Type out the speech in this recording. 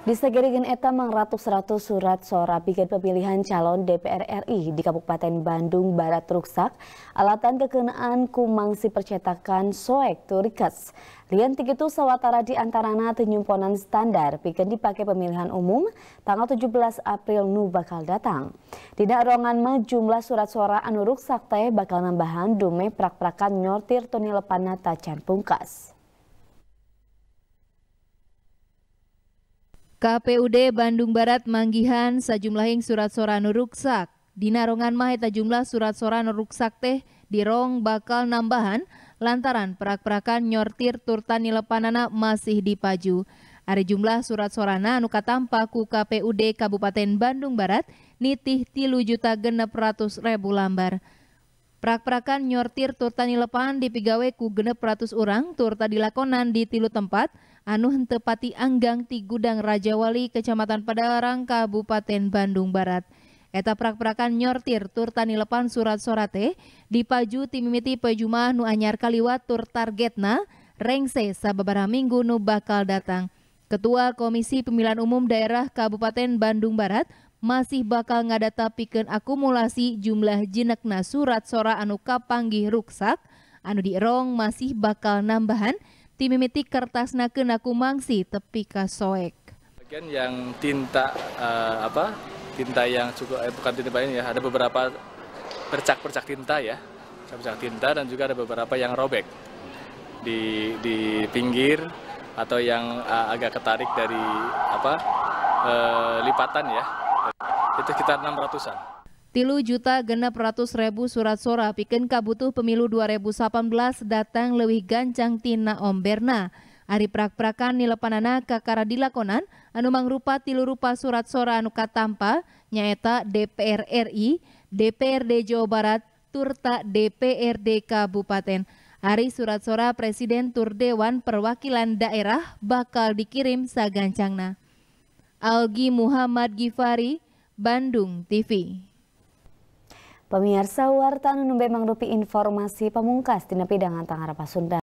Di Segerigen Eta ratus-ratus surat suara piket pemilihan calon DPR RI di Kabupaten Bandung Barat rusak, alatan kekenaan kumangsi percetakan soek turikas. Lian itu sawatara di antarana tenyumponan standar piket dipakai pemilihan umum tanggal 17 April nu bakal datang. Di darongan mah jumlah surat suara anu rusak teh bakal nambahan dume prak-prakan nyortir tonilepana tajan pungkas. KPUD Bandung Barat Manggihan sejumlahing surat sorano ruksak. Dinarongan mah eta jumlah surat sorano ruksak teh di rong bakal nambahan lantaran perak-perakan nyortir turtan nilepanana masih dipaju. Ada jumlah surat sorana anu katampa KPUD Kabupaten Bandung Barat nitih tilu juta genep ratus ribu lambar. Perak-perakan nyortir turta nilepan pigawe ku genep ratus orang turta dilakonan di tilu tempat – anu hentepati anggang ti gudang Raja Wali Kecamatan Padalarang Kabupaten Bandung Barat. Eta prak-prakan nyortir turtani lepan surat sorate dipaju timimiti pejumah nu anyar kaliwat tur targetna rengse sababara minggu nu bakal datang. Ketua Komisi Pemilihan Umum Daerah Kabupaten Bandung Barat masih bakal ngadata piken akumulasi jumlah jenekna surat sora anu kapanggih ruksak anu rong masih bakal nambahan timimiti kertas naken aku mangsi tepi kasoek. soek. Bagian yang tinta uh, apa? Tinta yang cukup eh, bukan tinta ini ya, ada beberapa percak-percak tinta ya. Percak-percak tinta dan juga ada beberapa yang robek di di pinggir atau yang uh, agak ketarik dari apa? Uh, lipatan ya. Itu sekitar 600-an. Tilu juta genap ratus ribu surat suara piken kabutuh pemilu 2018 datang lebih gancang tina omberna. Ari prak-prakan nilepanana kakara dilakonan anu mangrupa tilu rupa surat suara anu katampa nyaeta DPR RI, DPRD Jawa Barat, turta DPRD Kabupaten. Ari surat suara Presiden Tur Dewan Perwakilan Daerah bakal dikirim sagancangna. Algi Muhammad Gifari, Bandung TV. Pemirsa Warta Nunumbe mangrupi informasi pemungkas tina pidangan Tangara Pasundan.